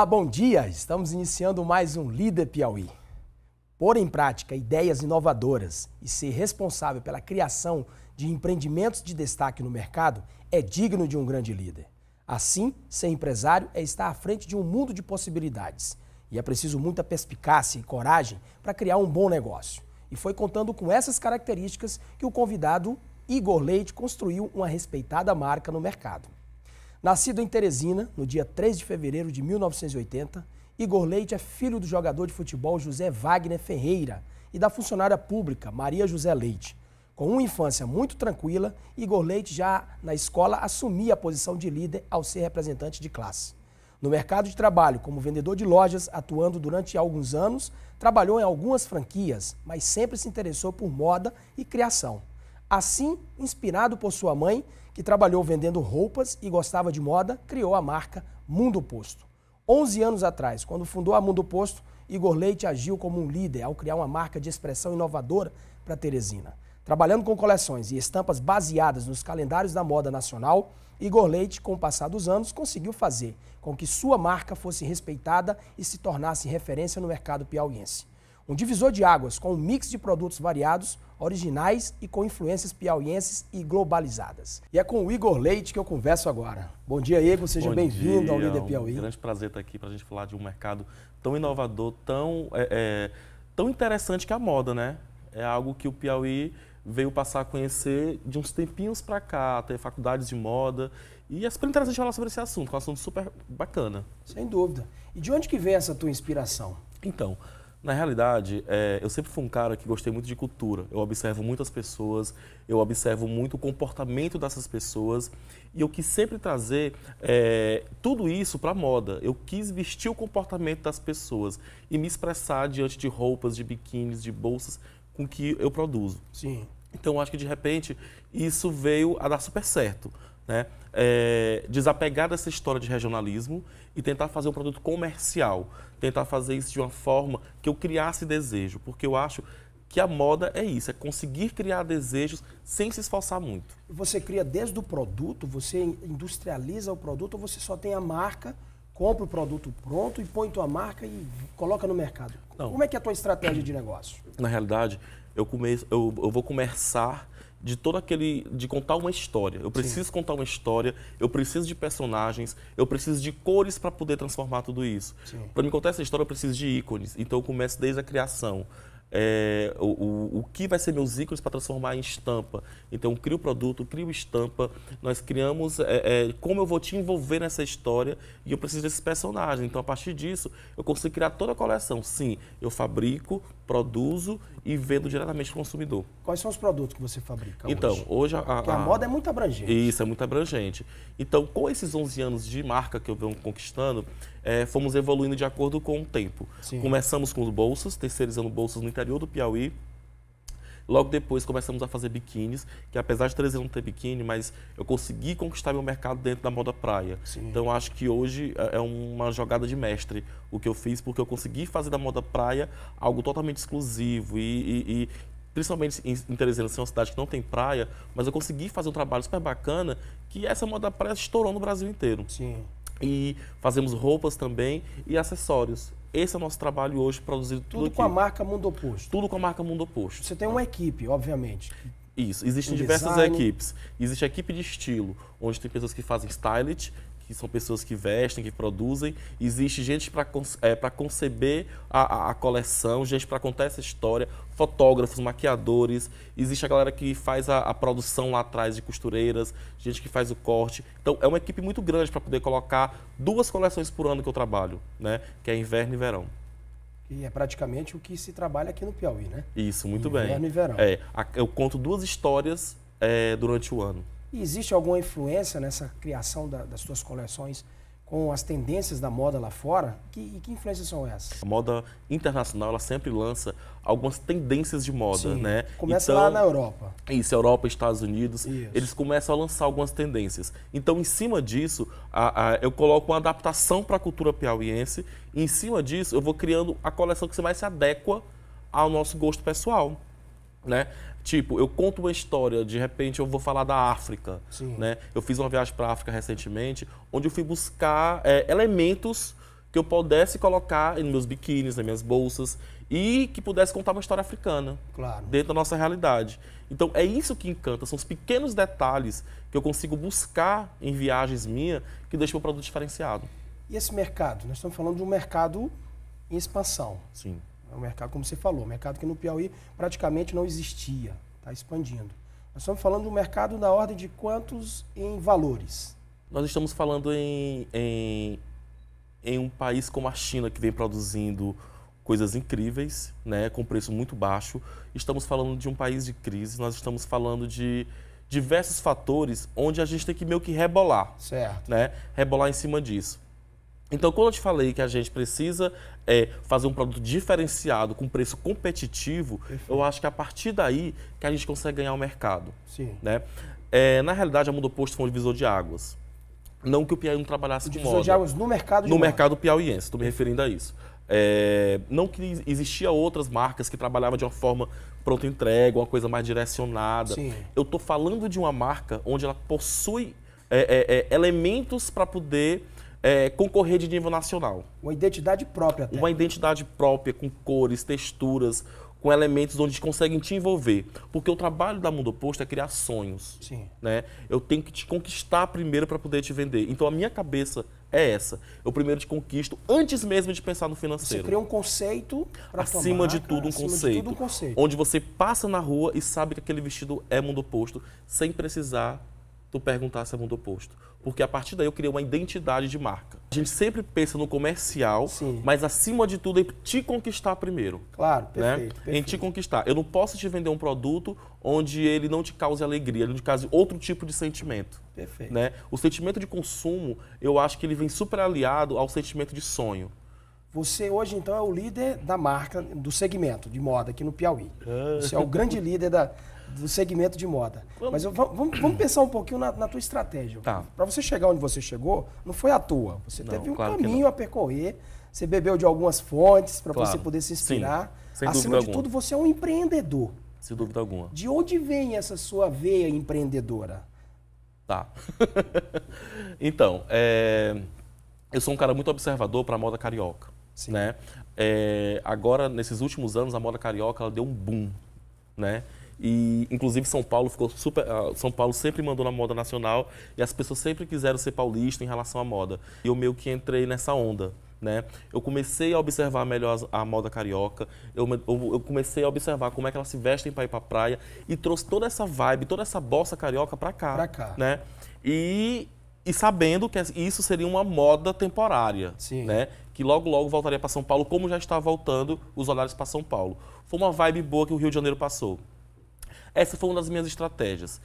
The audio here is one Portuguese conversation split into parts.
Olá, bom dia! Estamos iniciando mais um Líder Piauí. Pôr em prática ideias inovadoras e ser responsável pela criação de empreendimentos de destaque no mercado é digno de um grande líder. Assim, ser empresário é estar à frente de um mundo de possibilidades. E é preciso muita perspicácia e coragem para criar um bom negócio. E foi contando com essas características que o convidado Igor Leite construiu uma respeitada marca no mercado. Nascido em Teresina, no dia 3 de fevereiro de 1980, Igor Leite é filho do jogador de futebol José Wagner Ferreira e da funcionária pública Maria José Leite. Com uma infância muito tranquila, Igor Leite já na escola assumia a posição de líder ao ser representante de classe. No mercado de trabalho, como vendedor de lojas, atuando durante alguns anos, trabalhou em algumas franquias, mas sempre se interessou por moda e criação. Assim, inspirado por sua mãe, que trabalhou vendendo roupas e gostava de moda, criou a marca Mundo Posto. 11 anos atrás, quando fundou a Mundo Posto, Igor Leite agiu como um líder ao criar uma marca de expressão inovadora para Teresina. Trabalhando com coleções e estampas baseadas nos calendários da moda nacional, Igor Leite, com o passar dos anos, conseguiu fazer com que sua marca fosse respeitada e se tornasse referência no mercado piauiense um divisor de águas com um mix de produtos variados, originais e com influências piauienses e globalizadas. E é com o Igor Leite que eu converso agora. Bom dia, Igor, seja bem-vindo ao Líder Piauí. É um grande prazer estar aqui para a gente falar de um mercado tão inovador, tão, é, é, tão interessante que a moda, né? É algo que o Piauí veio passar a conhecer de uns tempinhos para cá, tem faculdades de moda. E é super interessante falar sobre esse assunto, que é um assunto super bacana. Sem dúvida. E de onde que vem essa tua inspiração? Então, na realidade, é, eu sempre fui um cara que gostei muito de cultura. Eu observo muitas pessoas, eu observo muito o comportamento dessas pessoas e eu quis sempre trazer é, tudo isso para moda. Eu quis vestir o comportamento das pessoas e me expressar diante de roupas, de biquínis, de bolsas com que eu produzo. Sim. Então, eu acho que de repente isso veio a dar super certo né? É, desapegar dessa história de regionalismo e tentar fazer um produto comercial, tentar fazer isso de uma forma que eu criasse desejo, porque eu acho que a moda é isso, é conseguir criar desejos sem se esforçar muito. Você cria desde o produto, você industrializa o produto, ou você só tem a marca, compra o produto pronto e põe tua marca e coloca no mercado? Não. Como é que é a tua estratégia de negócio? Na realidade, eu, começo, eu, eu vou começar de todo aquele de contar uma história. Eu preciso Sim. contar uma história, eu preciso de personagens, eu preciso de cores para poder transformar tudo isso. Para me contar essa história eu preciso de ícones. Então eu começo desde a criação é, o, o, o, que vai ser meus ícones para transformar em estampa. Então, crio produto, crio estampa, nós criamos é, é, como eu vou te envolver nessa história e eu preciso desses personagens. Então, a partir disso, eu consigo criar toda a coleção. Sim, eu fabrico, produzo e vendo diretamente o consumidor. Quais são os produtos que você fabrica? Então, hoje, hoje a, a, a, moda é muito abrangente. Isso, é muito abrangente. Então, com esses 11 anos de marca que eu venho conquistando, é, fomos evoluindo de acordo com o tempo. Sim. Começamos com os terceirizando bolsas no interior do Piauí. Logo depois começamos a fazer biquínis, que apesar de anos não ter biquíni, mas eu consegui conquistar meu mercado dentro da moda praia. Sim. Então acho que hoje é, é uma jogada de mestre o que eu fiz, porque eu consegui fazer da moda praia algo totalmente exclusivo e, e, e principalmente em, em Teresina, ser assim, é uma cidade que não tem praia, mas eu consegui fazer um trabalho super bacana que essa moda praia estourou no Brasil inteiro. Sim e fazemos roupas também e acessórios. Esse é o nosso trabalho hoje, produzido tudo, tudo com a marca Mundo Oposto. Tudo com a marca Mundo Oposto. Você tem uma equipe, obviamente. Isso, existem um diversas design. equipes. Existe a equipe de estilo, onde tem pessoas que fazem stylist, que são pessoas que vestem, que produzem. Existe gente para é, conceber a, a coleção, gente para contar essa história, fotógrafos, maquiadores. Existe a galera que faz a, a, produção lá atrás de costureiras, gente que faz o corte. Então é uma equipe muito grande para poder colocar duas coleções por ano que eu trabalho, né? Que é inverno e verão. E é praticamente o que se trabalha aqui no Piauí, né? Isso, muito inverno bem. Inverno e verão. É, eu conto duas histórias é, durante o ano. E existe alguma influência nessa criação da, das suas coleções com as tendências da moda lá fora? Que, que influências são essas? A moda internacional ela sempre lança algumas tendências de moda, Sim, né? Começa então, lá na Europa. Isso, Europa, Estados Unidos, isso. eles começam a lançar algumas tendências. Então, em cima disso, a, a, eu coloco uma adaptação para a cultura piauiense. E em cima disso, eu vou criando a coleção que mais se adequa ao nosso gosto pessoal, né? Tipo, eu conto uma história, de repente eu vou falar da África. Né? Eu fiz uma viagem para a África recentemente, onde eu fui buscar é, elementos que eu pudesse colocar em meus biquínis, nas minhas bolsas, e que pudesse contar uma história africana claro. dentro da nossa realidade. Então é isso que encanta, são os pequenos detalhes que eu consigo buscar em viagens minhas que deixam o produto diferenciado. E esse mercado? Nós estamos falando de um mercado em expansão. Sim. É um mercado, como você falou, um mercado que no Piauí praticamente não existia, está expandindo. Nós estamos falando de um mercado na ordem de quantos em valores? Nós estamos falando em, em, em um país como a China, que vem produzindo coisas incríveis, né, com preço muito baixo. Estamos falando de um país de crise, nós estamos falando de diversos fatores onde a gente tem que meio que rebolar. Certo. Né, rebolar em cima disso. Então, quando eu te falei que a gente precisa é, fazer um produto diferenciado com preço competitivo, Perfeito. eu acho que a partir daí que a gente consegue ganhar o mercado. Sim. Né? É, na realidade, a Mundo Posto foi um divisor de águas. Não que o Piauí não trabalhasse o com moda. Divisor de águas no mercado de No moda. mercado piauiense, estou me referindo a isso. É, não que existia outras marcas que trabalhavam de uma forma pronto entrega, uma coisa mais direcionada. Sim. Eu estou falando de uma marca onde ela possui é, é, é, elementos para poder é, concorrer de nível nacional. Uma identidade própria. Até. Uma identidade própria, com cores, texturas, com elementos onde conseguem te envolver. Porque o trabalho da Mundo Oposto é criar sonhos. Sim. Né? Eu tenho que te conquistar primeiro para poder te vender. Então a minha cabeça é essa. Eu primeiro te conquisto antes mesmo de pensar no financeiro. Você cria um conceito para acima de tudo um conceito, de tudo um conceito, onde você passa na rua e sabe que aquele vestido é Mundo Oposto sem precisar tu perguntasse a mundo oposto. Porque a partir daí eu criei uma identidade de marca. A gente sempre pensa no comercial, Sim. mas acima de tudo é te conquistar primeiro. Claro, né? perfeito, né? perfeito, Em te conquistar. Eu não posso te vender um produto onde ele não te cause alegria, ele não te cause outro tipo de sentimento. Perfeito. Né? O sentimento de consumo, eu acho que ele vem super aliado ao sentimento de sonho. Você hoje, então, é o líder da marca, do segmento de moda aqui no Piauí. Ah. Você é o grande líder da, do segmento de moda. Mas eu, vamos, vamos, pensar um pouquinho na, na tua estratégia. Tá. Para você chegar onde você chegou, não foi à toa. Você não, teve um claro caminho a percorrer, você bebeu de algumas fontes para claro. você poder se inspirar. Sim, Acima de alguma. tudo, você é um empreendedor. Sem dúvida alguma. De onde vem essa sua veia empreendedora? Tá. então, é... eu sou um cara muito observador para a moda carioca. Sim. Né? É, agora, nesses últimos anos, a moda carioca ela deu um boom. Né? E, inclusive, São Paulo ficou super. Ah, São Paulo sempre mandou na moda nacional e as pessoas sempre quiseram ser paulista em relação à moda. E eu meio que entrei nessa onda. Né? Eu comecei a observar melhor a moda carioca, eu, eu, eu comecei a observar como é que elas se vestem para ir para a praia e trouxe toda essa vibe, toda essa bossa carioca para cá, cá. Né? E, e sabendo que isso seria uma moda temporária, Sim. né? que logo logo voltaria para São Paulo, como já está voltando os horários para São Paulo. Foi uma vibe boa que o Rio de Janeiro passou. Essa foi uma das minhas estratégias.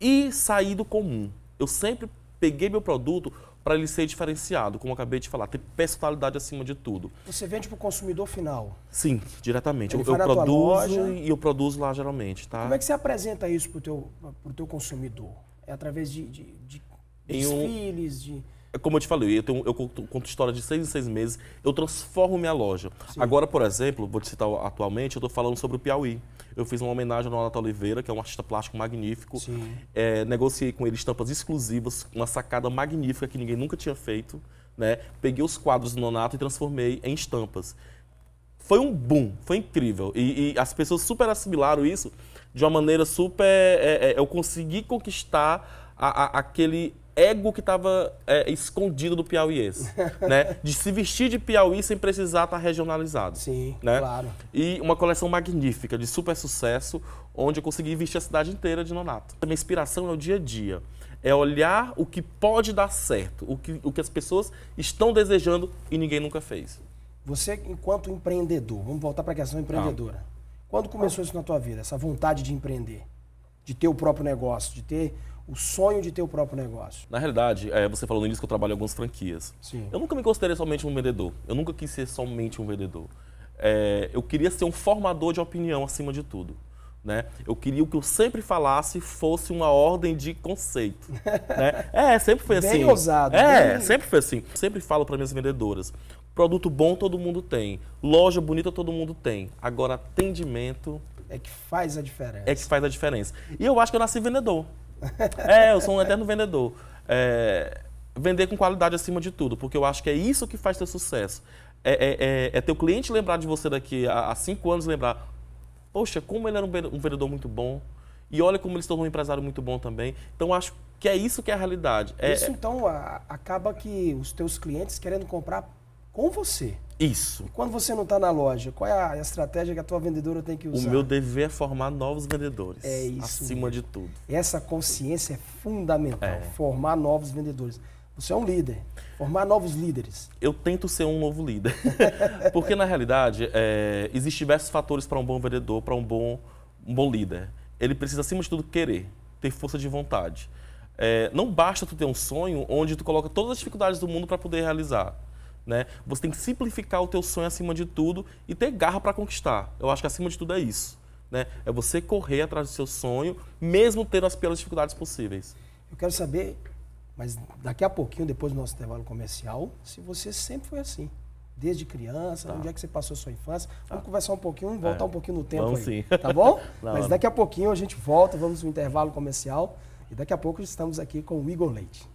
E sair do comum. Eu sempre peguei meu produto para ele ser diferenciado, como eu acabei de falar, ter personalidade acima de tudo. Você vende para o consumidor final? Sim, diretamente. Ele eu, eu produzo e eu produzo lá geralmente, tá? Como é que você apresenta isso para o teu, pro teu consumidor? É através de, de, de desfiles, um... de é como eu te falei, eu, tenho, eu conto, conto história de seis em seis meses, eu transformo minha loja. Sim. Agora, por exemplo, vou te citar atualmente, eu estou falando sobre o Piauí. Eu fiz uma homenagem ao Natal Oliveira, que é um artista plástico magnífico. É, negociei com ele estampas exclusivas, uma sacada magnífica que ninguém nunca tinha feito. Né? Peguei os quadros do Nonato e transformei em estampas. Foi um boom, foi incrível. E, e as pessoas super assimilaram isso de uma maneira super. É, é, é eu consegui conquistar a, a, aquele ego que estava é, escondido do piauiense, né? De se vestir de Piauí sem precisar estar tá regionalizado. Sim, né? claro. E uma coleção magnífica, de super sucesso, onde eu consegui vestir a cidade inteira de nonato. A minha inspiração é o dia a dia. É olhar o que pode dar certo, o que, o que as pessoas estão desejando e ninguém nunca fez. Você, enquanto empreendedor, vamos voltar para a questão empreendedora. Ah. Quando começou isso na tua vida, essa vontade de empreender, de ter o próprio negócio, de ter o sonho de ter o próprio negócio? Na realidade, é, você falou no início que eu trabalho em algumas franquias. Sim. Eu nunca me considerei somente um vendedor. Eu nunca quis ser somente um vendedor. É, eu queria ser um formador de opinião acima de tudo. Né? Eu queria o que eu sempre falasse fosse uma ordem de conceito. né? É, sempre foi assim. Bem ousado. É, bem... sempre foi assim. Sempre falo para minhas vendedoras: produto bom todo mundo tem, loja bonita todo mundo tem. Agora, atendimento. É que faz a diferença. É que faz a diferença. E eu acho que eu nasci vendedor. É, eu sou um eterno vendedor. É, vender com qualidade acima de tudo, porque eu acho que é isso que faz teu sucesso. É, é, é, é teu cliente lembrar de você daqui a, a, cinco anos, lembrar, poxa, como ele era um, um vendedor muito bom, e olha como ele se tornou um empresário muito bom também. Então, acho que é isso que é a realidade. É, isso, é então, a, acaba que os teus clientes querendo comprar com você. Isso. E quando você não está na loja, qual é a estratégia que a tua vendedora tem que usar? O meu dever é formar novos vendedores. É isso. Acima mesmo. de tudo. Essa consciência é fundamental. É. Formar novos vendedores. Você é um líder. Formar novos líderes. Eu tento ser um novo líder. Porque, na realidade, é, existem diversos fatores para um bom vendedor, para um bom, um bom líder. Ele precisa, acima de tudo, querer, ter força de vontade. É, não basta tu ter um sonho onde tu coloca todas as dificuldades do mundo para poder realizar né? Você tem que simplificar o teu sonho acima de tudo e ter garra para conquistar. Eu acho que acima de tudo é isso. Né? É você correr atrás do seu sonho, mesmo tendo as piores dificuldades possíveis. Eu quero saber, mas daqui a pouquinho, depois do nosso intervalo comercial, se você sempre foi assim. Desde criança, tá. onde é que você passou a sua infância? Tá. Vamos conversar um pouquinho, voltar é. um pouquinho no tempo vamos aí. Sim. Tá bom? Não, mas daqui a pouquinho a gente volta, vamos no intervalo comercial. E daqui a pouco estamos aqui com o Igor Leite.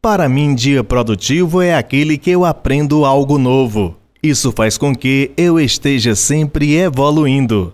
Para mim, dia produtivo é aquele que eu aprendo algo novo. Isso faz com que eu esteja sempre evoluindo.